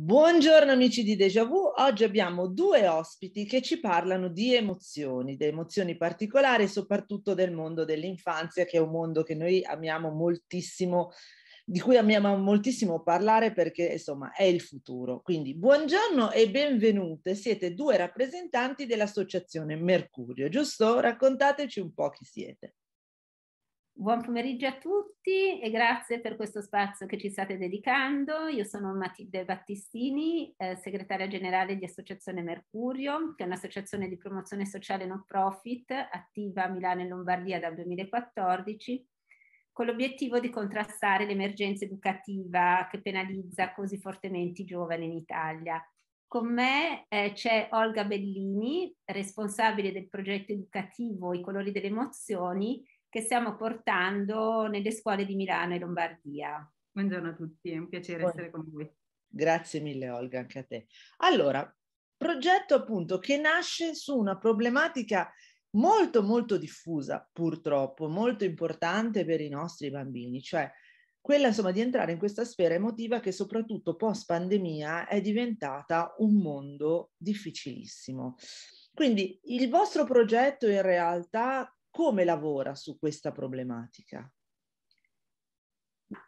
Buongiorno amici di Deja Vu, oggi abbiamo due ospiti che ci parlano di emozioni, di emozioni particolari, soprattutto del mondo dell'infanzia, che è un mondo che noi amiamo moltissimo, di cui amiamo moltissimo parlare perché insomma è il futuro. Quindi buongiorno e benvenute, siete due rappresentanti dell'associazione Mercurio, giusto? Raccontateci un po' chi siete. Buon pomeriggio a tutti e grazie per questo spazio che ci state dedicando. Io sono Matilde Battistini, eh, segretaria generale di Associazione Mercurio, che è un'associazione di promozione sociale non profit attiva a Milano e Lombardia dal 2014, con l'obiettivo di contrastare l'emergenza educativa che penalizza così fortemente i giovani in Italia. Con me eh, c'è Olga Bellini, responsabile del progetto educativo I colori delle emozioni che stiamo portando nelle scuole di Milano e Lombardia. Buongiorno a tutti, è un piacere Buongiorno. essere con voi. Grazie mille Olga, anche a te. Allora, progetto appunto che nasce su una problematica molto molto diffusa purtroppo, molto importante per i nostri bambini, cioè quella insomma di entrare in questa sfera emotiva che soprattutto post pandemia è diventata un mondo difficilissimo. Quindi il vostro progetto in realtà come lavora su questa problematica?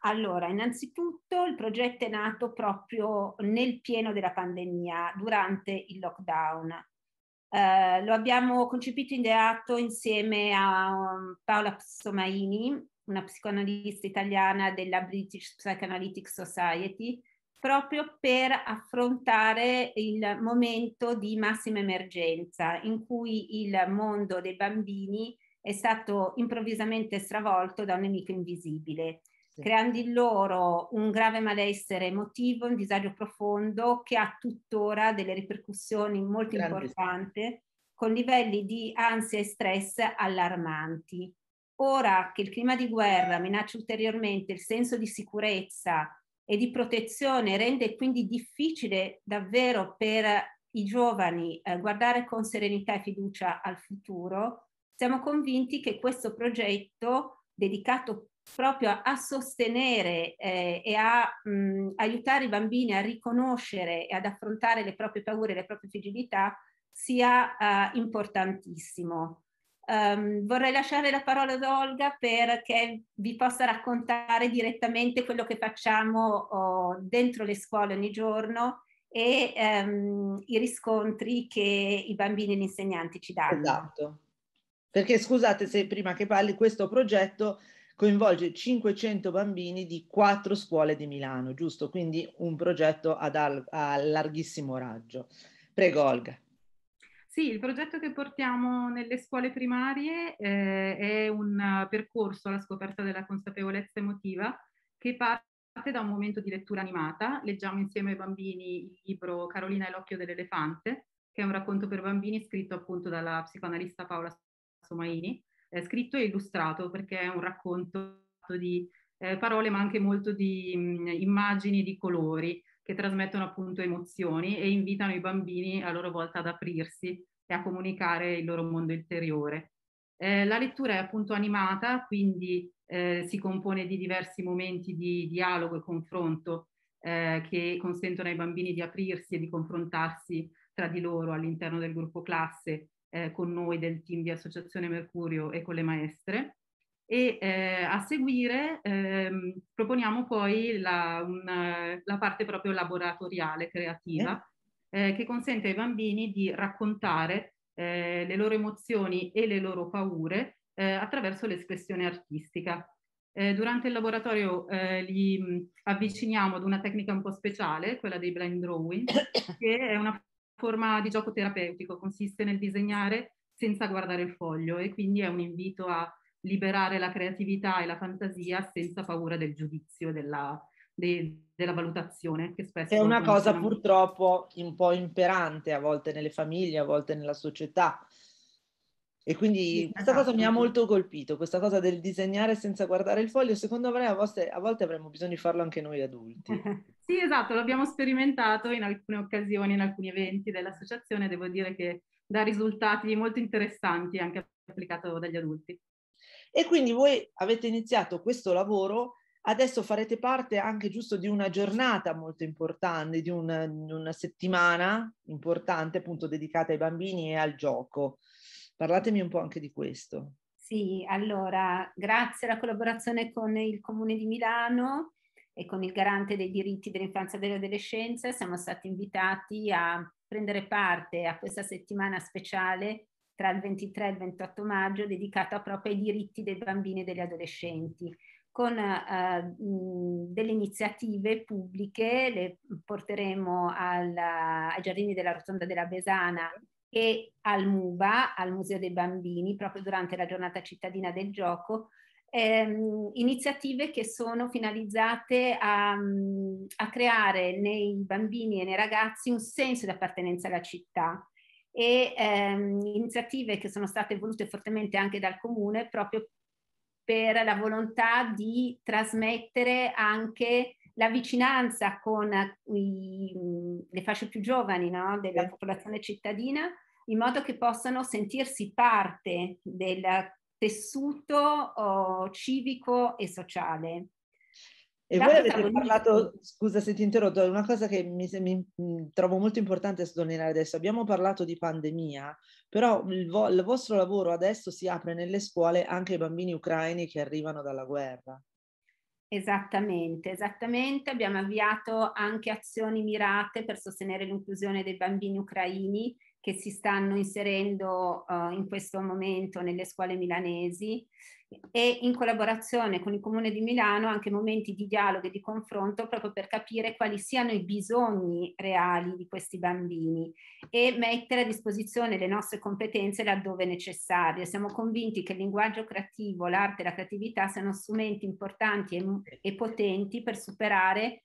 Allora, innanzitutto il progetto è nato proprio nel pieno della pandemia, durante il lockdown. Eh, lo abbiamo concepito e ideato insieme a um, Paola Somaini, una psicoanalista italiana della British Psychoanalytic Society, proprio per affrontare il momento di massima emergenza in cui il mondo dei bambini è stato improvvisamente stravolto da un nemico invisibile, sì. creando in loro un grave malessere emotivo, un disagio profondo che ha tuttora delle ripercussioni molto importanti, con livelli di ansia e stress allarmanti. Ora che il clima di guerra minaccia ulteriormente il senso di sicurezza e di protezione, rende quindi difficile davvero per i giovani eh, guardare con serenità e fiducia al futuro, siamo convinti che questo progetto dedicato proprio a, a sostenere eh, e a mh, aiutare i bambini a riconoscere e ad affrontare le proprie paure e le proprie fragilità sia uh, importantissimo. Um, vorrei lasciare la parola ad Olga perché vi possa raccontare direttamente quello che facciamo oh, dentro le scuole ogni giorno e um, i riscontri che i bambini e gli insegnanti ci danno. Esatto. Perché scusate se prima che parli, questo progetto coinvolge 500 bambini di quattro scuole di Milano, giusto? Quindi un progetto ad al- a larghissimo raggio. Prego Olga. Sì, il progetto che portiamo nelle scuole primarie eh, è un eh, percorso alla scoperta della consapevolezza emotiva che parte da un momento di lettura animata. Leggiamo insieme ai bambini il libro Carolina e l'occhio dell'elefante, che è un racconto per bambini scritto appunto dalla psicoanalista Paola Maini, eh, scritto e illustrato perché è un racconto di eh, parole ma anche molto di mh, mm, immagini, di colori che trasmettono appunto emozioni e invitano i bambini a loro volta ad aprirsi e a comunicare il loro mondo interiore. Eh, la lettura è appunto animata, quindi eh, si compone di diversi momenti di dialogo e confronto eh, che consentono ai bambini di aprirsi e di confrontarsi tra di loro all'interno del gruppo classe eh, con noi del team di Associazione Mercurio e con le maestre. E eh, a seguire ehm, proponiamo poi la, una, la, parte proprio laboratoriale, creativa, eh. Eh, che consente ai bambini di raccontare eh, le loro emozioni e le loro paure attraverso l'espressione artistica. Eh, durante il laboratorio eh, li mh, avviciniamo ad una tecnica un po' speciale, quella dei blind drawing, che è una forma di gioco terapeutico, consiste nel disegnare senza guardare il foglio e quindi è un invito a liberare la creatività e la fantasia senza paura del giudizio, della, de, della valutazione. Che spesso è una cosa purtroppo un po' imperante a volte nelle famiglie, a volte nella società. E quindi questa cosa mi ha esatto. molto colpito, questa cosa del disegnare senza guardare il foglio, secondo me a volte, a volte avremmo bisogno di farlo anche noi adulti. Sì, esatto, l'abbiamo sperimentato in alcune occasioni, in alcuni eventi dell'associazione, devo dire che dà risultati molto interessanti anche applicato dagli adulti. E quindi voi avete iniziato questo lavoro, adesso farete parte anche giusto di una giornata molto importante, di una, una settimana importante appunto dedicata ai bambini e al gioco. Parlatemi un po' anche di questo. Sì, allora, grazie alla collaborazione con il Comune di Milano e con il garante dei diritti dell'infanzia e dell'adolescenza siamo stati invitati a prendere parte a questa settimana speciale tra il 23 e il 28 maggio dedicata proprio ai diritti dei bambini e degli adolescenti con eh, delle iniziative pubbliche, le porteremo al, ai giardini della Rotonda della Besana e al MUBA, al Museo dei Bambini, proprio durante la giornata cittadina del gioco, ehm, iniziative che sono finalizzate a, a creare nei bambini e nei ragazzi un senso di appartenenza alla città e ehm, iniziative che sono state volute fortemente anche dal comune proprio per la volontà di trasmettere anche la vicinanza con i, le fasce più giovani no? della popolazione cittadina in modo che possano sentirsi parte della tessuto oh, civico e sociale. E voi avete parlato, scusa se ti interrompo, una cosa che mi, mi, mm, trovo molto importante sottolineare adesso. Abbiamo parlato di pandemia, però il, vo- il, vostro lavoro adesso si apre nelle scuole anche ai bambini ucraini che arrivano dalla guerra. Esattamente, esattamente. Abbiamo avviato anche azioni mirate per sostenere l'inclusione dei bambini ucraini che si stanno inserendo uh, in questo momento nelle scuole milanesi e in collaborazione con il Comune di Milano anche momenti di dialogo e di confronto proprio per capire quali siano i bisogni reali di questi bambini e mettere a disposizione le nostre competenze laddove necessarie. Siamo convinti che il linguaggio creativo, l'arte e la creatività siano strumenti importanti e, e potenti per superare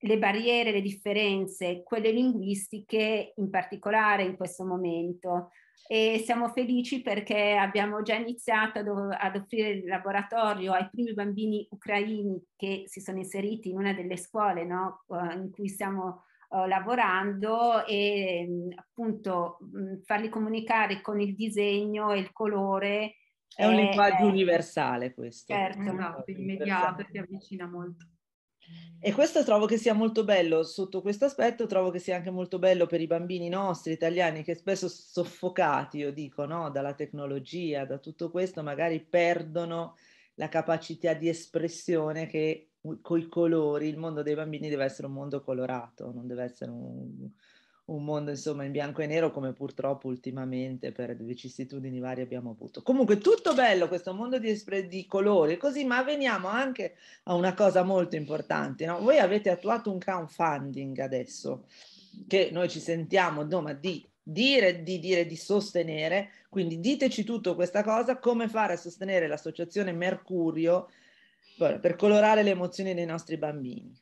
le barriere, le differenze, quelle linguistiche in particolare in questo momento. E siamo felici perché abbiamo già iniziato ad, ad, offrire il laboratorio ai primi bambini ucraini che si sono inseriti in una delle scuole no? Eh, in cui stiamo uh, lavorando e mm, appunto mh, mm, farli comunicare con il disegno e il colore. È un linguaggio universale questo. Certo, esatto, immediato e ti avvicina molto. E questo trovo che sia molto bello, sotto questo aspetto trovo che sia anche molto bello per i bambini nostri italiani che spesso soffocati, io dico, no? dalla tecnologia, da tutto questo, magari perdono la capacità di espressione che i colori, il mondo dei bambini deve essere un mondo colorato, non deve essere un, un mondo insomma in bianco e nero come purtroppo ultimamente per vicissitudini varie abbiamo avuto. Comunque tutto bello questo mondo di, di colori così, ma veniamo anche a una cosa molto importante. No? Voi avete attuato un crowdfunding adesso che noi ci sentiamo no, di dire, di dire, di sostenere, quindi diteci tutto questa cosa, come fare a sostenere l'associazione Mercurio per colorare le emozioni dei nostri bambini.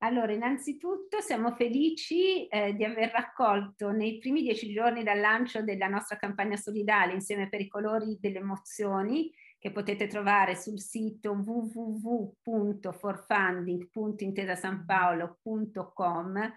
Allora, innanzitutto siamo felici eh, di aver raccolto nei primi dieci giorni dal lancio della nostra campagna solidale insieme per i colori delle emozioni che potete trovare sul sito www.forfunding.intesasanpaolo.com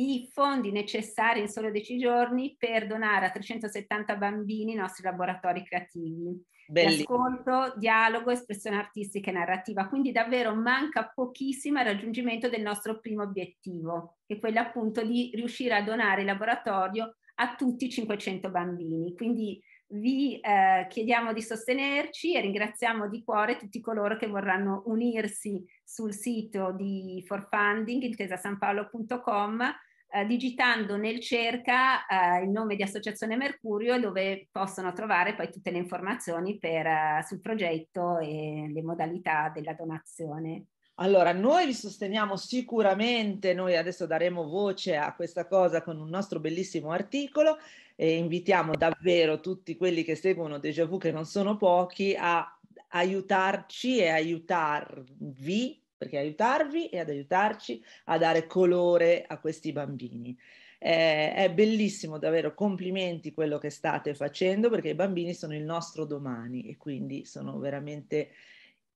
i fondi necessari in solo 10 giorni per donare a 370 bambini i nostri laboratori creativi. Bellissimo. Di ascolto, dialogo, espressione artistica e narrativa. Quindi davvero manca pochissimo al raggiungimento del nostro primo obiettivo, che è quello appunto di riuscire a donare il laboratorio a tutti i 500 bambini. Quindi vi eh, chiediamo di sostenerci e ringraziamo di cuore tutti coloro che vorranno unirsi sul sito di forfunding intesasanpaolo.com eh, digitando nel cerca eh, il nome di Associazione Mercurio dove possono trovare poi tutte le informazioni per, eh, sul progetto e le modalità della donazione. Allora, noi vi sosteniamo sicuramente, noi adesso daremo voce a questa cosa con un nostro bellissimo articolo e invitiamo davvero tutti quelli che seguono Deja Vu, che non sono pochi, a aiutarci e aiutarvi perché aiutarvi e ad aiutarci a dare colore a questi bambini. Eh, è bellissimo, davvero complimenti quello che state facendo perché i bambini sono il nostro domani e quindi sono veramente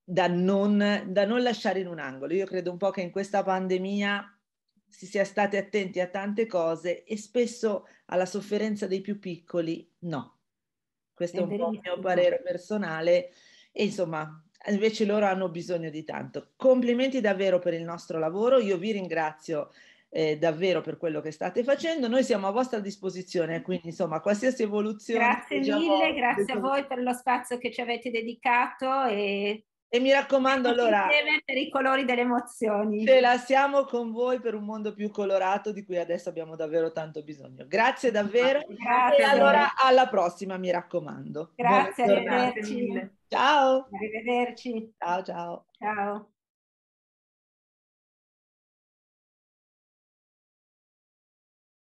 da non, da non lasciare in un angolo. Io credo un po' che in questa pandemia si sia stati attenti a tante cose e spesso alla sofferenza dei più piccoli no. Questo è, è un po' il mio parere personale e insomma invece loro hanno bisogno di tanto. Complimenti davvero per il nostro lavoro, io vi ringrazio eh, davvero per quello che state facendo. Noi siamo a vostra disposizione, quindi insomma qualsiasi evoluzione. Grazie mille, grazie a voi per lo spazio che ci avete dedicato e e mi raccomando, allora... Per i colori delle emozioni. Ce la siamo con voi per un mondo più colorato di cui adesso abbiamo davvero tanto bisogno. Grazie davvero. Grazie. E allora alla prossima, mi raccomando. Grazie, arrivederci. Ciao. Arrivederci. Ciao, ciao. Ciao.